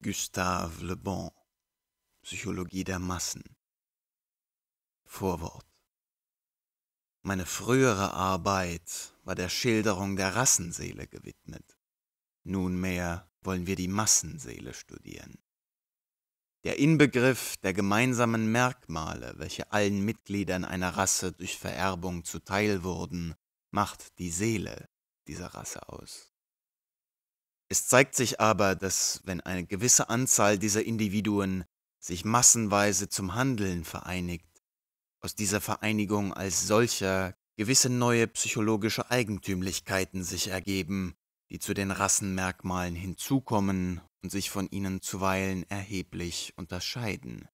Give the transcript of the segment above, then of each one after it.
Gustave Le Bon Psychologie der Massen Vorwort Meine frühere Arbeit war der Schilderung der Rassenseele gewidmet. Nunmehr wollen wir die Massenseele studieren. Der Inbegriff der gemeinsamen Merkmale, welche allen Mitgliedern einer Rasse durch Vererbung zuteil wurden, macht die Seele dieser Rasse aus. Es zeigt sich aber, dass wenn eine gewisse Anzahl dieser Individuen sich massenweise zum Handeln vereinigt, aus dieser Vereinigung als solcher gewisse neue psychologische Eigentümlichkeiten sich ergeben, die zu den Rassenmerkmalen hinzukommen und sich von ihnen zuweilen erheblich unterscheiden.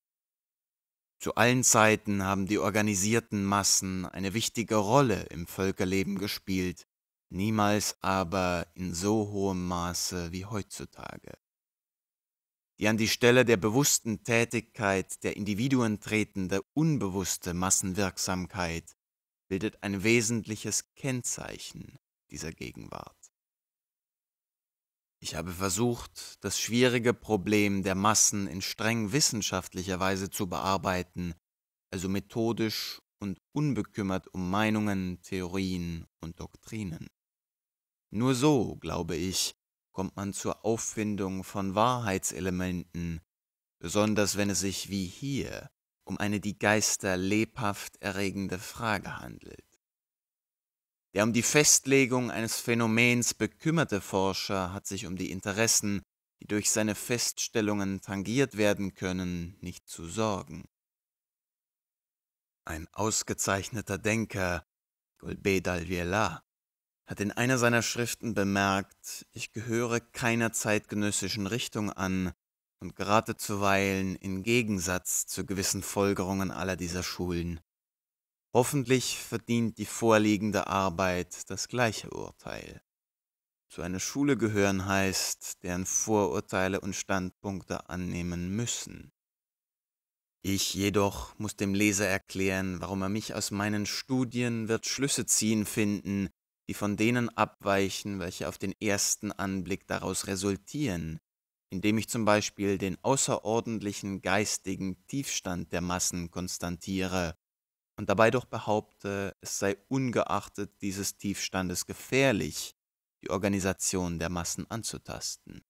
Zu allen Zeiten haben die organisierten Massen eine wichtige Rolle im Völkerleben gespielt niemals aber in so hohem Maße wie heutzutage, die an die Stelle der bewussten Tätigkeit der Individuen tretende unbewusste Massenwirksamkeit bildet ein wesentliches Kennzeichen dieser Gegenwart. Ich habe versucht, das schwierige Problem der Massen in streng wissenschaftlicher Weise zu bearbeiten, also methodisch und unbekümmert um Meinungen, Theorien und Doktrinen. Nur so, glaube ich, kommt man zur Auffindung von Wahrheitselementen, besonders wenn es sich wie hier um eine die Geister lebhaft erregende Frage handelt. Der um die Festlegung eines Phänomens bekümmerte Forscher hat sich um die Interessen, die durch seine Feststellungen tangiert werden können, nicht zu sorgen. Ein ausgezeichneter Denker, Golbe d'Alviela, hat in einer seiner Schriften bemerkt, ich gehöre keiner zeitgenössischen Richtung an und gerate zuweilen in Gegensatz zu gewissen Folgerungen aller dieser Schulen. Hoffentlich verdient die vorliegende Arbeit das gleiche Urteil. Zu einer Schule gehören heißt, deren Vorurteile und Standpunkte annehmen müssen. Ich jedoch muss dem Leser erklären, warum er mich aus meinen Studien wird Schlüsse ziehen finden, die von denen abweichen, welche auf den ersten Anblick daraus resultieren, indem ich zum Beispiel den außerordentlichen geistigen Tiefstand der Massen konstantiere und dabei doch behaupte, es sei ungeachtet dieses Tiefstandes gefährlich, die Organisation der Massen anzutasten.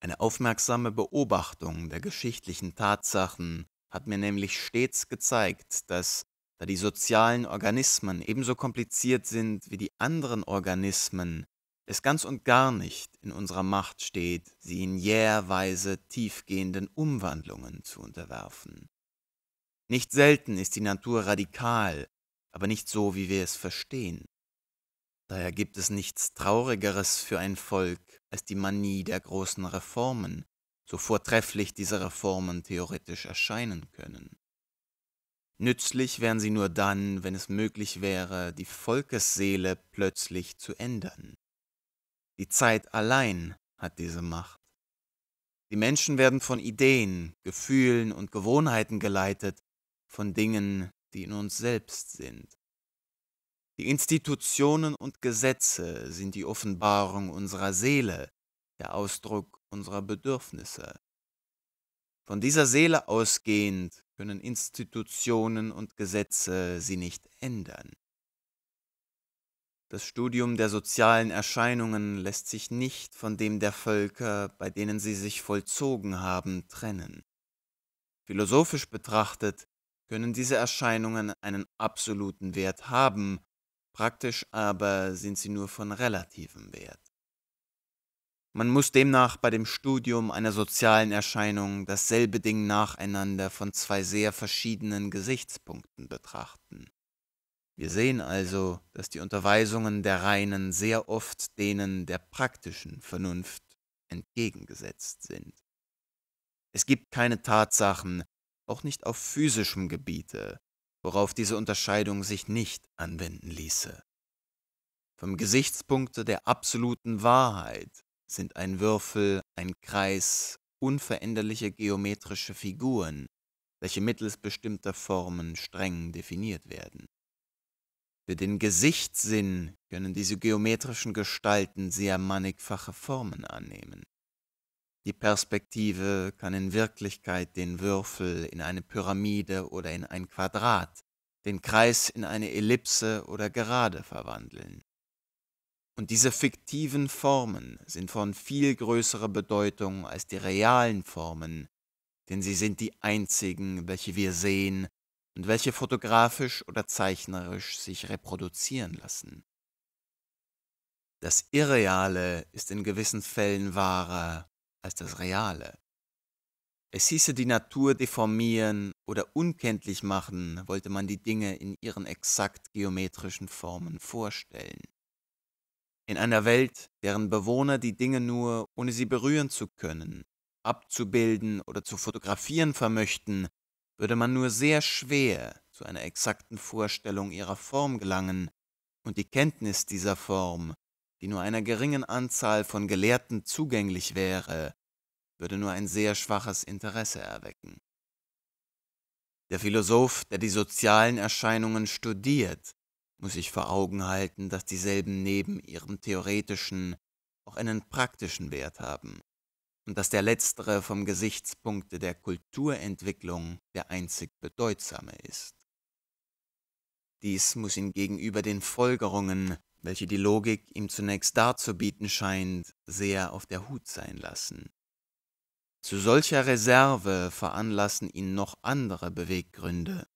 Eine aufmerksame Beobachtung der geschichtlichen Tatsachen hat mir nämlich stets gezeigt, dass da die sozialen Organismen ebenso kompliziert sind wie die anderen Organismen, es ganz und gar nicht in unserer Macht steht, sie in jährweise tiefgehenden Umwandlungen zu unterwerfen. Nicht selten ist die Natur radikal, aber nicht so, wie wir es verstehen. Daher gibt es nichts Traurigeres für ein Volk als die Manie der großen Reformen, so vortrefflich diese Reformen theoretisch erscheinen können. Nützlich wären sie nur dann, wenn es möglich wäre, die Volkesseele plötzlich zu ändern. Die Zeit allein hat diese Macht. Die Menschen werden von Ideen, Gefühlen und Gewohnheiten geleitet, von Dingen, die in uns selbst sind. Die Institutionen und Gesetze sind die Offenbarung unserer Seele, der Ausdruck unserer Bedürfnisse. Von dieser Seele ausgehend können Institutionen und Gesetze sie nicht ändern. Das Studium der sozialen Erscheinungen lässt sich nicht von dem der Völker, bei denen sie sich vollzogen haben, trennen. Philosophisch betrachtet können diese Erscheinungen einen absoluten Wert haben, praktisch aber sind sie nur von relativem Wert. Man muss demnach bei dem Studium einer sozialen Erscheinung dasselbe Ding nacheinander von zwei sehr verschiedenen Gesichtspunkten betrachten. Wir sehen also, dass die Unterweisungen der reinen sehr oft denen der praktischen Vernunft entgegengesetzt sind. Es gibt keine Tatsachen, auch nicht auf physischem Gebiete, worauf diese Unterscheidung sich nicht anwenden ließe. Vom Gesichtspunkte der absoluten Wahrheit sind ein Würfel, ein Kreis, unveränderliche geometrische Figuren, welche mittels bestimmter Formen streng definiert werden. Für den Gesichtssinn können diese geometrischen Gestalten sehr mannigfache Formen annehmen. Die Perspektive kann in Wirklichkeit den Würfel in eine Pyramide oder in ein Quadrat, den Kreis in eine Ellipse oder Gerade verwandeln. Und diese fiktiven Formen sind von viel größerer Bedeutung als die realen Formen, denn sie sind die einzigen, welche wir sehen und welche fotografisch oder zeichnerisch sich reproduzieren lassen. Das Irreale ist in gewissen Fällen wahrer als das Reale. Es hieße die Natur deformieren oder unkenntlich machen, wollte man die Dinge in ihren exakt geometrischen Formen vorstellen. In einer Welt, deren Bewohner die Dinge nur, ohne sie berühren zu können, abzubilden oder zu fotografieren vermöchten, würde man nur sehr schwer zu einer exakten Vorstellung ihrer Form gelangen, und die Kenntnis dieser Form, die nur einer geringen Anzahl von Gelehrten zugänglich wäre, würde nur ein sehr schwaches Interesse erwecken. Der Philosoph, der die sozialen Erscheinungen studiert, muss ich vor Augen halten, dass dieselben neben ihrem theoretischen auch einen praktischen Wert haben und dass der letztere vom Gesichtspunkte der Kulturentwicklung der einzig bedeutsame ist. Dies muss ihn gegenüber den Folgerungen, welche die Logik ihm zunächst darzubieten scheint, sehr auf der Hut sein lassen. Zu solcher Reserve veranlassen ihn noch andere Beweggründe,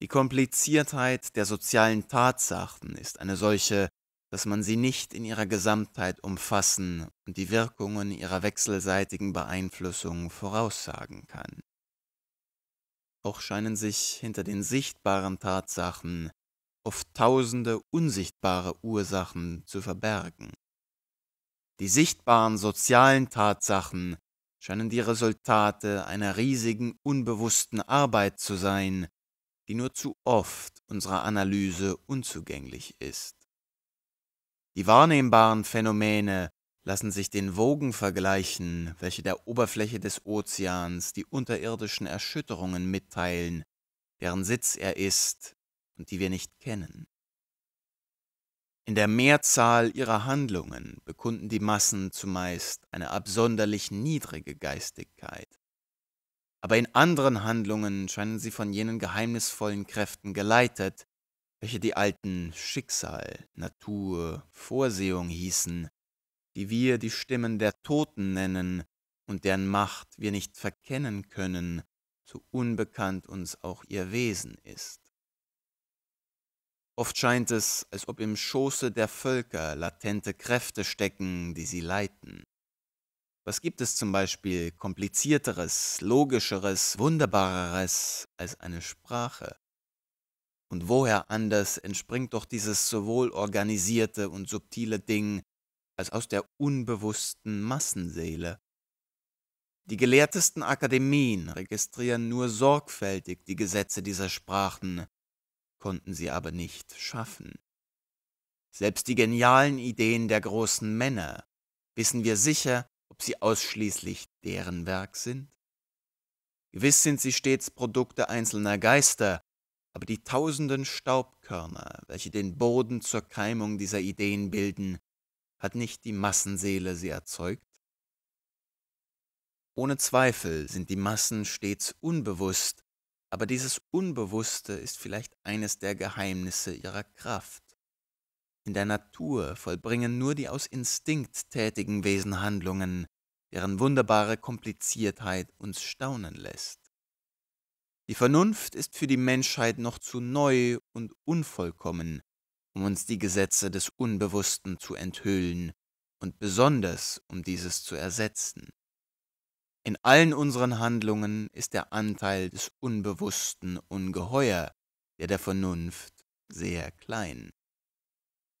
die Kompliziertheit der sozialen Tatsachen ist eine solche, dass man sie nicht in ihrer Gesamtheit umfassen und die Wirkungen ihrer wechselseitigen Beeinflussung voraussagen kann. Auch scheinen sich hinter den sichtbaren Tatsachen oft tausende unsichtbare Ursachen zu verbergen. Die sichtbaren sozialen Tatsachen scheinen die Resultate einer riesigen unbewussten Arbeit zu sein, die nur zu oft unserer Analyse unzugänglich ist. Die wahrnehmbaren Phänomene lassen sich den Wogen vergleichen, welche der Oberfläche des Ozeans die unterirdischen Erschütterungen mitteilen, deren Sitz er ist und die wir nicht kennen. In der Mehrzahl ihrer Handlungen bekunden die Massen zumeist eine absonderlich niedrige Geistigkeit aber in anderen Handlungen scheinen sie von jenen geheimnisvollen Kräften geleitet, welche die alten Schicksal, Natur, Vorsehung hießen, die wir die Stimmen der Toten nennen und deren Macht wir nicht verkennen können, so unbekannt uns auch ihr Wesen ist. Oft scheint es, als ob im Schoße der Völker latente Kräfte stecken, die sie leiten. Was gibt es zum Beispiel komplizierteres, logischeres, wunderbareres als eine Sprache? Und woher anders entspringt doch dieses sowohl organisierte und subtile Ding als aus der unbewussten Massenseele? Die gelehrtesten Akademien registrieren nur sorgfältig die Gesetze dieser Sprachen, konnten sie aber nicht schaffen. Selbst die genialen Ideen der großen Männer wissen wir sicher, ob sie ausschließlich deren Werk sind? Gewiss sind sie stets Produkte einzelner Geister, aber die tausenden Staubkörner, welche den Boden zur Keimung dieser Ideen bilden, hat nicht die Massenseele sie erzeugt? Ohne Zweifel sind die Massen stets unbewusst, aber dieses Unbewusste ist vielleicht eines der Geheimnisse ihrer Kraft. In der Natur vollbringen nur die aus Instinkt tätigen Wesen Handlungen, deren wunderbare Kompliziertheit uns staunen lässt. Die Vernunft ist für die Menschheit noch zu neu und unvollkommen, um uns die Gesetze des Unbewussten zu enthüllen und besonders um dieses zu ersetzen. In allen unseren Handlungen ist der Anteil des Unbewussten ungeheuer, der der Vernunft sehr klein.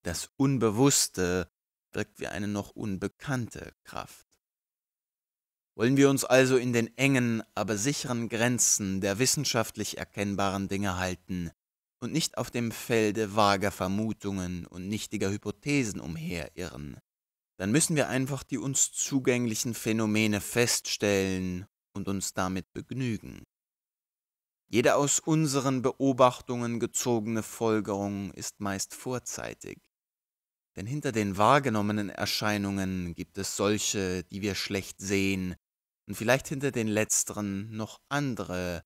Das Unbewusste wirkt wie eine noch unbekannte Kraft wollen wir uns also in den engen, aber sicheren Grenzen der wissenschaftlich erkennbaren Dinge halten und nicht auf dem Felde vager Vermutungen und nichtiger Hypothesen umherirren, dann müssen wir einfach die uns zugänglichen Phänomene feststellen und uns damit begnügen. Jede aus unseren Beobachtungen gezogene Folgerung ist meist vorzeitig. Denn hinter den wahrgenommenen Erscheinungen gibt es solche, die wir schlecht sehen und vielleicht hinter den letzteren noch andere,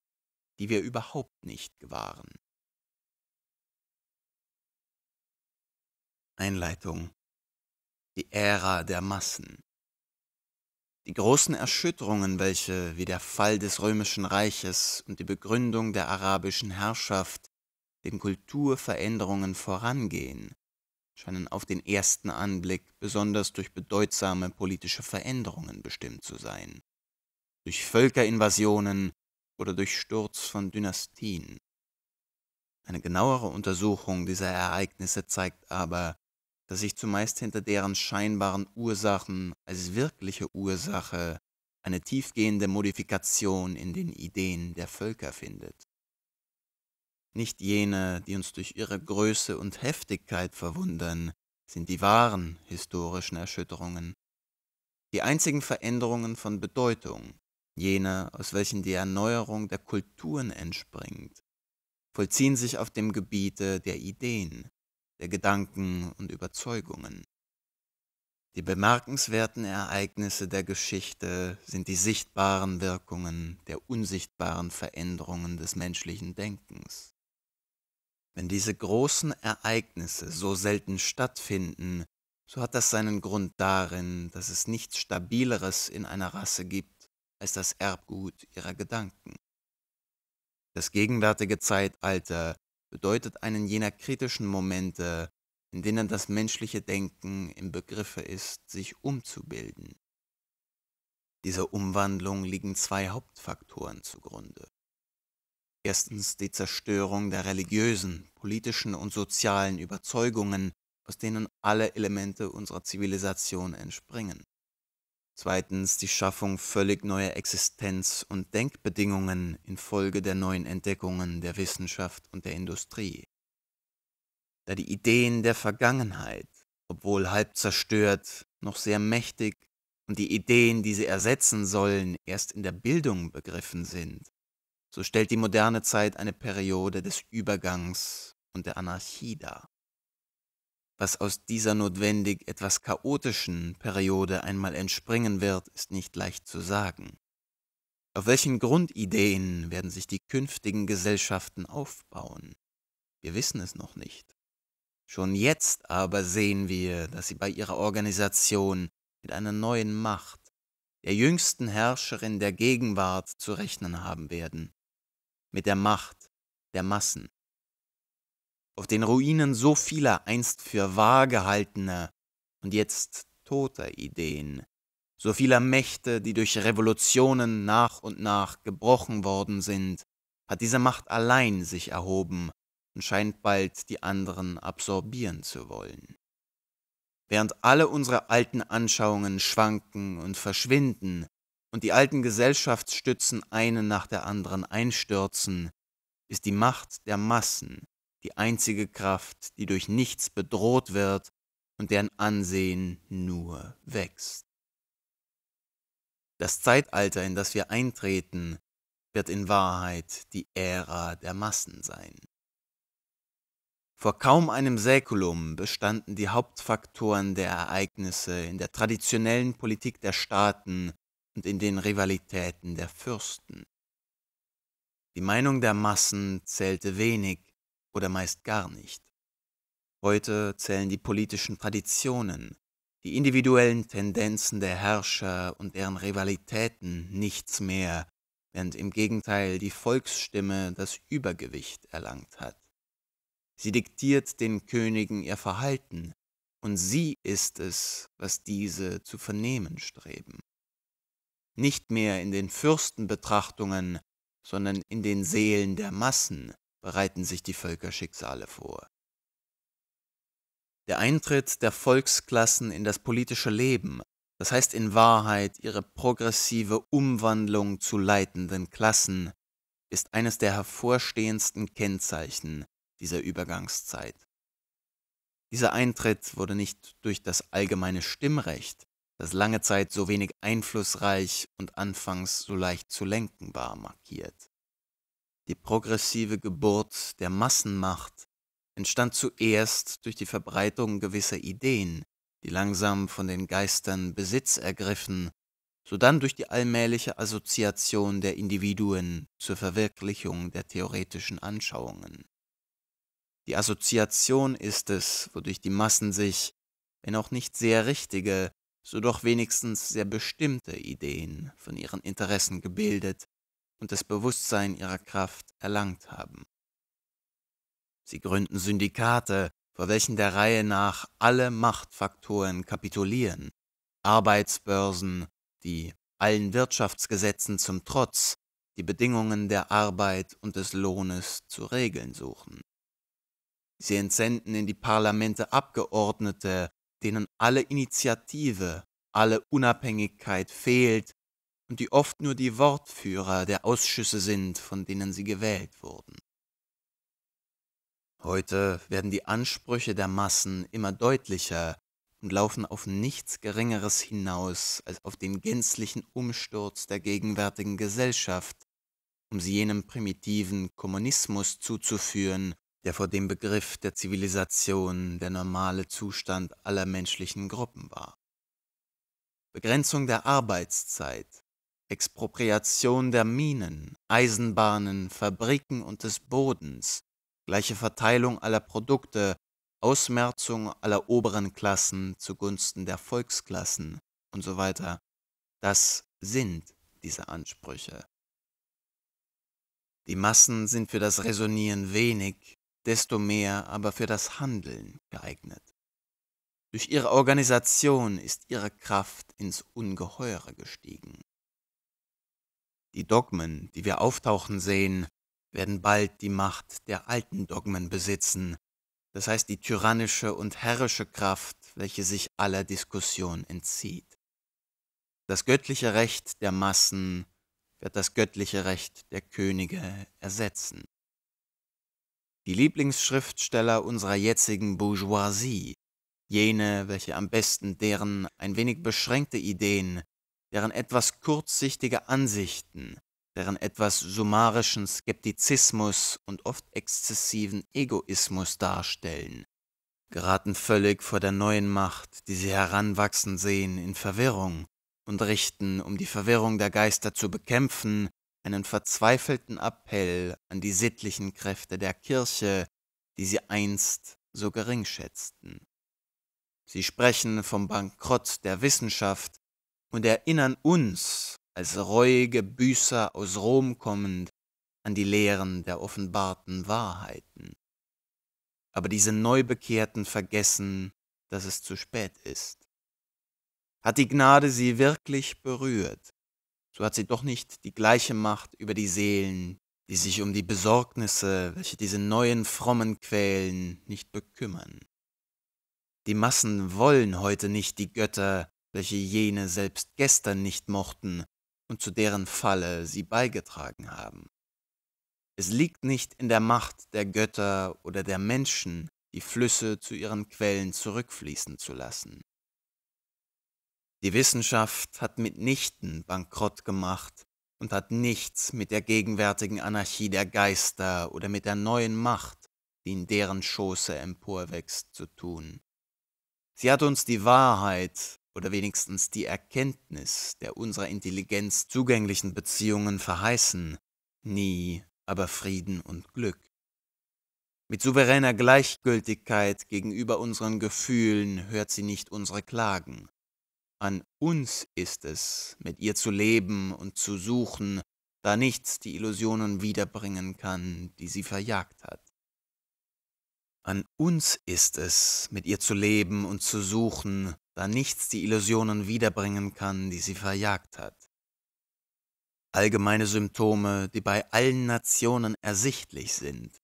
die wir überhaupt nicht gewahren. Einleitung Die Ära der Massen Die großen Erschütterungen, welche wie der Fall des römischen Reiches und die Begründung der arabischen Herrschaft den Kulturveränderungen vorangehen, scheinen auf den ersten Anblick besonders durch bedeutsame politische Veränderungen bestimmt zu sein durch Völkerinvasionen oder durch Sturz von Dynastien. Eine genauere Untersuchung dieser Ereignisse zeigt aber, dass sich zumeist hinter deren scheinbaren Ursachen als wirkliche Ursache eine tiefgehende Modifikation in den Ideen der Völker findet. Nicht jene, die uns durch ihre Größe und Heftigkeit verwundern, sind die wahren historischen Erschütterungen. Die einzigen Veränderungen von Bedeutung jene, aus welchen die Erneuerung der Kulturen entspringt, vollziehen sich auf dem Gebiete der Ideen, der Gedanken und Überzeugungen. Die bemerkenswerten Ereignisse der Geschichte sind die sichtbaren Wirkungen der unsichtbaren Veränderungen des menschlichen Denkens. Wenn diese großen Ereignisse so selten stattfinden, so hat das seinen Grund darin, dass es nichts Stabileres in einer Rasse gibt, als das Erbgut ihrer Gedanken. Das gegenwärtige Zeitalter bedeutet einen jener kritischen Momente, in denen das menschliche Denken im Begriffe ist, sich umzubilden. Dieser Umwandlung liegen zwei Hauptfaktoren zugrunde. Erstens die Zerstörung der religiösen, politischen und sozialen Überzeugungen, aus denen alle Elemente unserer Zivilisation entspringen. Zweitens die Schaffung völlig neuer Existenz- und Denkbedingungen infolge der neuen Entdeckungen der Wissenschaft und der Industrie. Da die Ideen der Vergangenheit, obwohl halb zerstört, noch sehr mächtig und die Ideen, die sie ersetzen sollen, erst in der Bildung begriffen sind, so stellt die moderne Zeit eine Periode des Übergangs und der Anarchie dar. Was aus dieser notwendig etwas chaotischen Periode einmal entspringen wird, ist nicht leicht zu sagen. Auf welchen Grundideen werden sich die künftigen Gesellschaften aufbauen? Wir wissen es noch nicht. Schon jetzt aber sehen wir, dass sie bei ihrer Organisation mit einer neuen Macht, der jüngsten Herrscherin der Gegenwart, zu rechnen haben werden. Mit der Macht der Massen auf den Ruinen so vieler einst für wahr gehaltener und jetzt toter Ideen, so vieler Mächte, die durch Revolutionen nach und nach gebrochen worden sind, hat diese Macht allein sich erhoben und scheint bald die anderen absorbieren zu wollen. Während alle unsere alten Anschauungen schwanken und verschwinden und die alten Gesellschaftsstützen eine nach der anderen einstürzen, ist die Macht der Massen die einzige Kraft, die durch nichts bedroht wird und deren Ansehen nur wächst. Das Zeitalter, in das wir eintreten, wird in Wahrheit die Ära der Massen sein. Vor kaum einem Säkulum bestanden die Hauptfaktoren der Ereignisse in der traditionellen Politik der Staaten und in den Rivalitäten der Fürsten. Die Meinung der Massen zählte wenig, oder meist gar nicht. Heute zählen die politischen Traditionen, die individuellen Tendenzen der Herrscher und deren Rivalitäten nichts mehr, während im Gegenteil die Volksstimme das Übergewicht erlangt hat. Sie diktiert den Königen ihr Verhalten, und sie ist es, was diese zu vernehmen streben. Nicht mehr in den Fürstenbetrachtungen, sondern in den Seelen der Massen bereiten sich die Völkerschicksale vor. Der Eintritt der Volksklassen in das politische Leben, das heißt in Wahrheit ihre progressive Umwandlung zu leitenden Klassen, ist eines der hervorstehendsten Kennzeichen dieser Übergangszeit. Dieser Eintritt wurde nicht durch das allgemeine Stimmrecht, das lange Zeit so wenig einflussreich und anfangs so leicht zu lenken war, markiert. Die progressive Geburt der Massenmacht entstand zuerst durch die Verbreitung gewisser Ideen, die langsam von den Geistern Besitz ergriffen, sodann durch die allmähliche Assoziation der Individuen zur Verwirklichung der theoretischen Anschauungen. Die Assoziation ist es, wodurch die Massen sich, wenn auch nicht sehr richtige, so doch wenigstens sehr bestimmte Ideen von ihren Interessen gebildet und das Bewusstsein ihrer Kraft erlangt haben. Sie gründen Syndikate, vor welchen der Reihe nach alle Machtfaktoren kapitulieren, Arbeitsbörsen, die allen Wirtschaftsgesetzen zum Trotz die Bedingungen der Arbeit und des Lohnes zu regeln suchen. Sie entsenden in die Parlamente Abgeordnete, denen alle Initiative, alle Unabhängigkeit fehlt und die oft nur die Wortführer der Ausschüsse sind, von denen sie gewählt wurden. Heute werden die Ansprüche der Massen immer deutlicher und laufen auf nichts Geringeres hinaus als auf den gänzlichen Umsturz der gegenwärtigen Gesellschaft, um sie jenem primitiven Kommunismus zuzuführen, der vor dem Begriff der Zivilisation der normale Zustand aller menschlichen Gruppen war. Begrenzung der Arbeitszeit, Expropriation der Minen, Eisenbahnen, Fabriken und des Bodens, gleiche Verteilung aller Produkte, Ausmerzung aller oberen Klassen zugunsten der Volksklassen und so weiter. Das sind diese Ansprüche. Die Massen sind für das Resonieren wenig, desto mehr aber für das Handeln geeignet. Durch ihre Organisation ist ihre Kraft ins Ungeheure gestiegen. Die Dogmen, die wir auftauchen sehen, werden bald die Macht der alten Dogmen besitzen, das heißt die tyrannische und herrische Kraft, welche sich aller Diskussion entzieht. Das göttliche Recht der Massen wird das göttliche Recht der Könige ersetzen. Die Lieblingsschriftsteller unserer jetzigen Bourgeoisie, jene, welche am besten deren ein wenig beschränkte Ideen deren etwas kurzsichtige Ansichten, deren etwas summarischen Skeptizismus und oft exzessiven Egoismus darstellen, geraten völlig vor der neuen Macht, die sie heranwachsen sehen, in Verwirrung und richten, um die Verwirrung der Geister zu bekämpfen, einen verzweifelten Appell an die sittlichen Kräfte der Kirche, die sie einst so gering schätzten. Sie sprechen vom Bankrott der Wissenschaft, und erinnern uns, als reuige Büßer aus Rom kommend, an die Lehren der offenbarten Wahrheiten. Aber diese Neubekehrten vergessen, dass es zu spät ist. Hat die Gnade sie wirklich berührt, so hat sie doch nicht die gleiche Macht über die Seelen, die sich um die Besorgnisse, welche diese neuen Frommen quälen, nicht bekümmern. Die Massen wollen heute nicht die Götter, welche jene selbst gestern nicht mochten und zu deren Falle sie beigetragen haben. Es liegt nicht in der Macht der Götter oder der Menschen, die Flüsse zu ihren Quellen zurückfließen zu lassen. Die Wissenschaft hat mitnichten bankrott gemacht und hat nichts mit der gegenwärtigen Anarchie der Geister oder mit der neuen Macht, die in deren Schoße emporwächst, zu tun. Sie hat uns die Wahrheit oder wenigstens die Erkenntnis der unserer Intelligenz zugänglichen Beziehungen verheißen, nie aber Frieden und Glück. Mit souveräner Gleichgültigkeit gegenüber unseren Gefühlen hört sie nicht unsere Klagen. An uns ist es, mit ihr zu leben und zu suchen, da nichts die Illusionen wiederbringen kann, die sie verjagt hat. An uns ist es, mit ihr zu leben und zu suchen, da nichts die Illusionen wiederbringen kann, die sie verjagt hat. Allgemeine Symptome, die bei allen Nationen ersichtlich sind,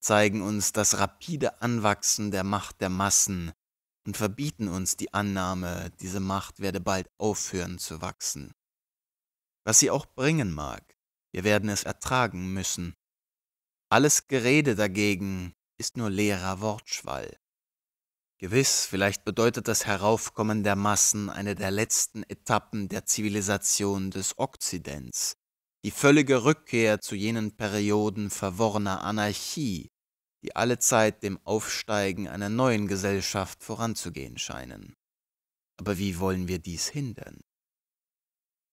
zeigen uns das rapide Anwachsen der Macht der Massen und verbieten uns die Annahme, diese Macht werde bald aufhören zu wachsen. Was sie auch bringen mag, wir werden es ertragen müssen. Alles Gerede dagegen ist nur leerer Wortschwall. Gewiss, vielleicht bedeutet das Heraufkommen der Massen eine der letzten Etappen der Zivilisation des Okzidents, die völlige Rückkehr zu jenen Perioden verworrener Anarchie, die allezeit dem Aufsteigen einer neuen Gesellschaft voranzugehen scheinen. Aber wie wollen wir dies hindern?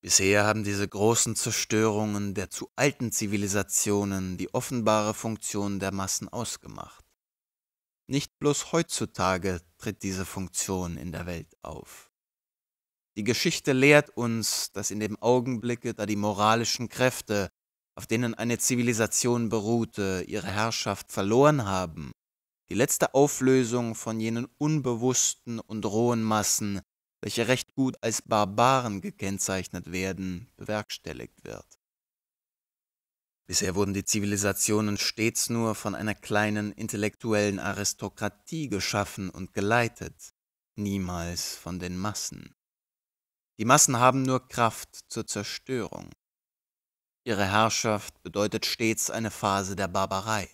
Bisher haben diese großen Zerstörungen der zu alten Zivilisationen die offenbare Funktion der Massen ausgemacht. Nicht bloß heutzutage tritt diese Funktion in der Welt auf. Die Geschichte lehrt uns, dass in dem Augenblicke, da die moralischen Kräfte, auf denen eine Zivilisation beruhte, ihre Herrschaft verloren haben, die letzte Auflösung von jenen unbewussten und rohen Massen, welche recht gut als Barbaren gekennzeichnet werden, bewerkstelligt wird. Bisher wurden die Zivilisationen stets nur von einer kleinen intellektuellen Aristokratie geschaffen und geleitet, niemals von den Massen. Die Massen haben nur Kraft zur Zerstörung. Ihre Herrschaft bedeutet stets eine Phase der Barbarei.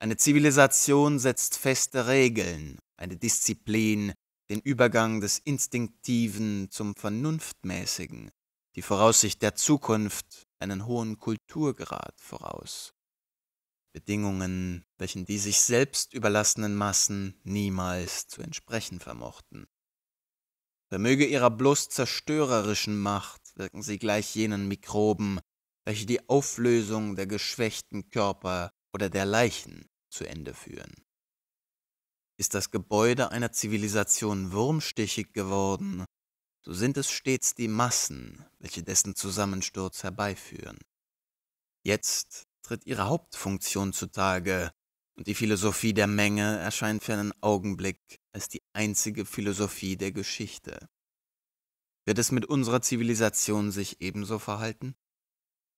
Eine Zivilisation setzt feste Regeln, eine Disziplin, den Übergang des Instinktiven zum Vernunftmäßigen, die Voraussicht der Zukunft einen hohen Kulturgrad voraus. Bedingungen, welchen die sich selbst überlassenen Massen niemals zu entsprechen vermochten. Vermöge ihrer bloß zerstörerischen Macht wirken sie gleich jenen Mikroben, welche die Auflösung der geschwächten Körper oder der Leichen zu Ende führen. Ist das Gebäude einer Zivilisation wurmstichig geworden, so sind es stets die Massen, welche dessen Zusammensturz herbeiführen. Jetzt tritt ihre Hauptfunktion zutage, und die Philosophie der Menge erscheint für einen Augenblick als die einzige Philosophie der Geschichte. Wird es mit unserer Zivilisation sich ebenso verhalten?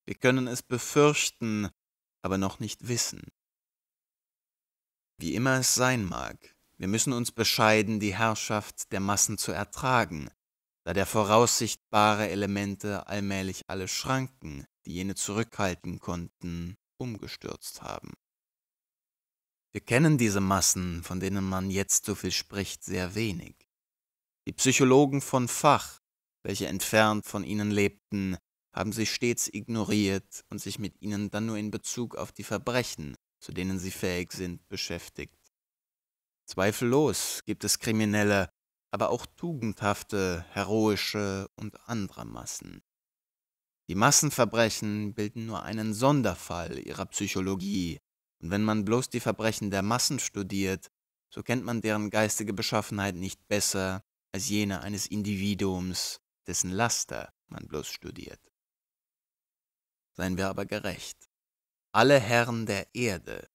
Wir können es befürchten, aber noch nicht wissen. Wie immer es sein mag, wir müssen uns bescheiden, die Herrschaft der Massen zu ertragen, da der voraussichtbare Elemente allmählich alle Schranken, die jene zurückhalten konnten, umgestürzt haben. Wir kennen diese Massen, von denen man jetzt so viel spricht, sehr wenig. Die Psychologen von Fach, welche entfernt von ihnen lebten, haben sie stets ignoriert und sich mit ihnen dann nur in Bezug auf die Verbrechen, zu denen sie fähig sind, beschäftigt. Zweifellos gibt es Kriminelle, aber auch tugendhafte, heroische und anderer Massen. Die Massenverbrechen bilden nur einen Sonderfall ihrer Psychologie, und wenn man bloß die Verbrechen der Massen studiert, so kennt man deren geistige Beschaffenheit nicht besser als jene eines Individuums, dessen Laster man bloß studiert. Seien wir aber gerecht. Alle Herren der Erde,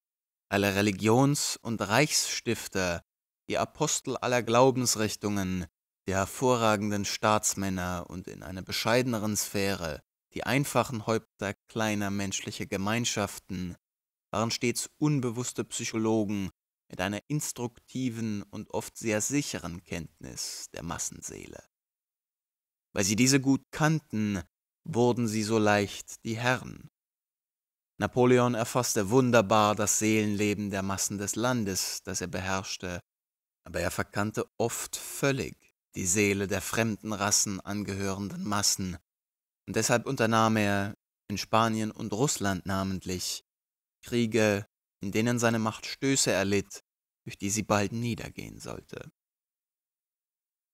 alle Religions- und Reichsstifter die Apostel aller Glaubensrichtungen, der hervorragenden Staatsmänner und in einer bescheideneren Sphäre, die einfachen Häupter kleiner menschlicher Gemeinschaften, waren stets unbewusste Psychologen mit einer instruktiven und oft sehr sicheren Kenntnis der Massenseele. Weil sie diese gut kannten, wurden sie so leicht die Herren. Napoleon erfasste wunderbar das Seelenleben der Massen des Landes, das er beherrschte, aber er verkannte oft völlig die Seele der fremden Rassen angehörenden Massen, und deshalb unternahm er, in Spanien und Russland namentlich, Kriege, in denen seine Macht Stöße erlitt, durch die sie bald niedergehen sollte.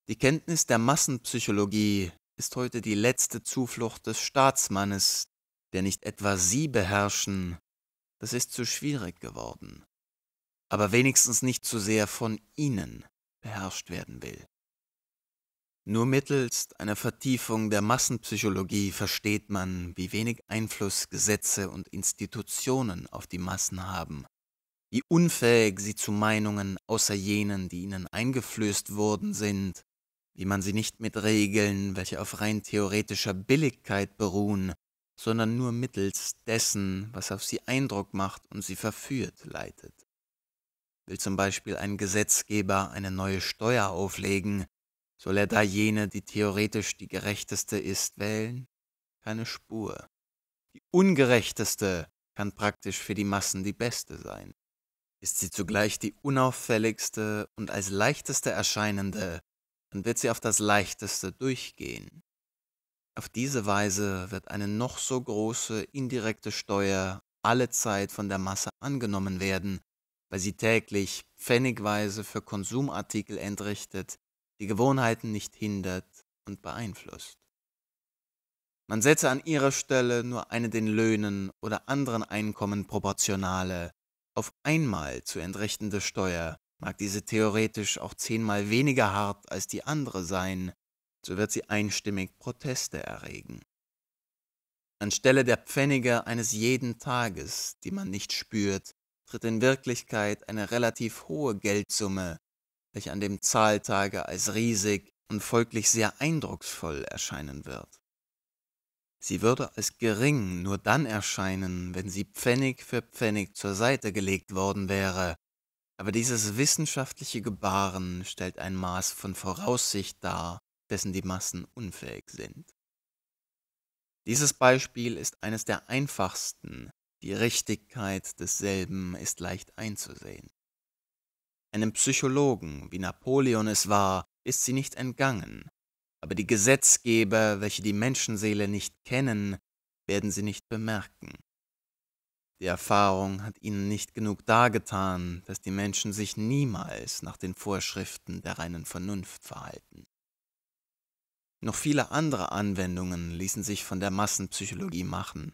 Die Kenntnis der Massenpsychologie ist heute die letzte Zuflucht des Staatsmannes, der nicht etwa sie beherrschen, das ist zu schwierig geworden aber wenigstens nicht zu sehr von ihnen beherrscht werden will. Nur mittels einer Vertiefung der Massenpsychologie versteht man, wie wenig Einfluss Gesetze und Institutionen auf die Massen haben, wie unfähig sie zu Meinungen außer jenen, die ihnen eingeflößt wurden, sind, wie man sie nicht mit Regeln, welche auf rein theoretischer Billigkeit beruhen, sondern nur mittels dessen, was auf sie Eindruck macht und sie verführt, leitet. Will zum Beispiel ein Gesetzgeber eine neue Steuer auflegen, soll er da jene, die theoretisch die gerechteste ist, wählen? Keine Spur. Die ungerechteste kann praktisch für die Massen die beste sein. Ist sie zugleich die unauffälligste und als leichteste erscheinende, dann wird sie auf das leichteste durchgehen. Auf diese Weise wird eine noch so große indirekte Steuer allezeit von der Masse angenommen werden, weil sie täglich pfennigweise für Konsumartikel entrichtet, die Gewohnheiten nicht hindert und beeinflusst. Man setze an ihrer Stelle nur eine den Löhnen oder anderen Einkommen proportionale, auf einmal zu entrichtende Steuer, mag diese theoretisch auch zehnmal weniger hart als die andere sein, so wird sie einstimmig Proteste erregen. Anstelle der Pfennige eines jeden Tages, die man nicht spürt, tritt in Wirklichkeit eine relativ hohe Geldsumme, welche an dem Zahltage als riesig und folglich sehr eindrucksvoll erscheinen wird. Sie würde als gering nur dann erscheinen, wenn sie Pfennig für Pfennig zur Seite gelegt worden wäre, aber dieses wissenschaftliche Gebaren stellt ein Maß von Voraussicht dar, dessen die Massen unfähig sind. Dieses Beispiel ist eines der einfachsten, die Richtigkeit desselben ist leicht einzusehen. Einem Psychologen, wie Napoleon es war, ist sie nicht entgangen, aber die Gesetzgeber, welche die Menschenseele nicht kennen, werden sie nicht bemerken. Die Erfahrung hat ihnen nicht genug dargetan, dass die Menschen sich niemals nach den Vorschriften der reinen Vernunft verhalten. Noch viele andere Anwendungen ließen sich von der Massenpsychologie machen,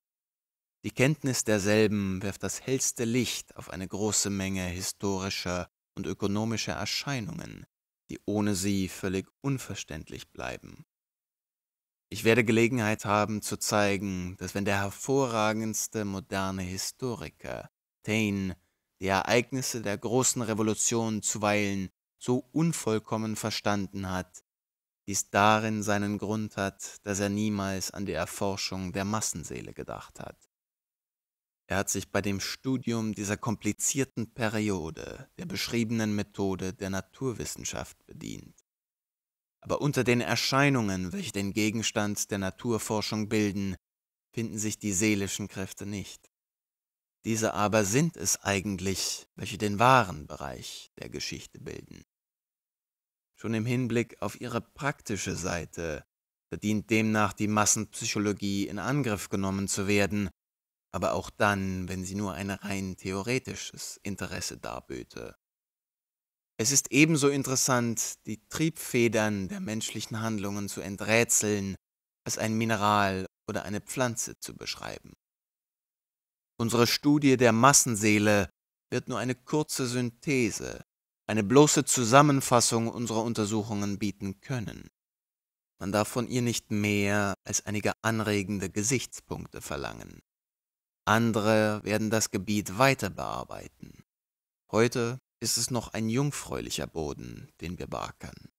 die Kenntnis derselben wirft das hellste Licht auf eine große Menge historischer und ökonomischer Erscheinungen, die ohne sie völlig unverständlich bleiben. Ich werde Gelegenheit haben zu zeigen, dass wenn der hervorragendste moderne Historiker Taine die Ereignisse der großen Revolution zuweilen so unvollkommen verstanden hat, dies darin seinen Grund hat, dass er niemals an die Erforschung der Massenseele gedacht hat. Er hat sich bei dem Studium dieser komplizierten Periode der beschriebenen Methode der Naturwissenschaft bedient. Aber unter den Erscheinungen, welche den Gegenstand der Naturforschung bilden, finden sich die seelischen Kräfte nicht. Diese aber sind es eigentlich, welche den wahren Bereich der Geschichte bilden. Schon im Hinblick auf ihre praktische Seite verdient demnach die Massenpsychologie in Angriff genommen zu werden aber auch dann, wenn sie nur ein rein theoretisches Interesse darböte. Es ist ebenso interessant, die Triebfedern der menschlichen Handlungen zu enträtseln, als ein Mineral oder eine Pflanze zu beschreiben. Unsere Studie der Massenseele wird nur eine kurze Synthese, eine bloße Zusammenfassung unserer Untersuchungen bieten können. Man darf von ihr nicht mehr als einige anregende Gesichtspunkte verlangen. Andere werden das Gebiet weiter bearbeiten. Heute ist es noch ein jungfräulicher Boden, den wir beackern.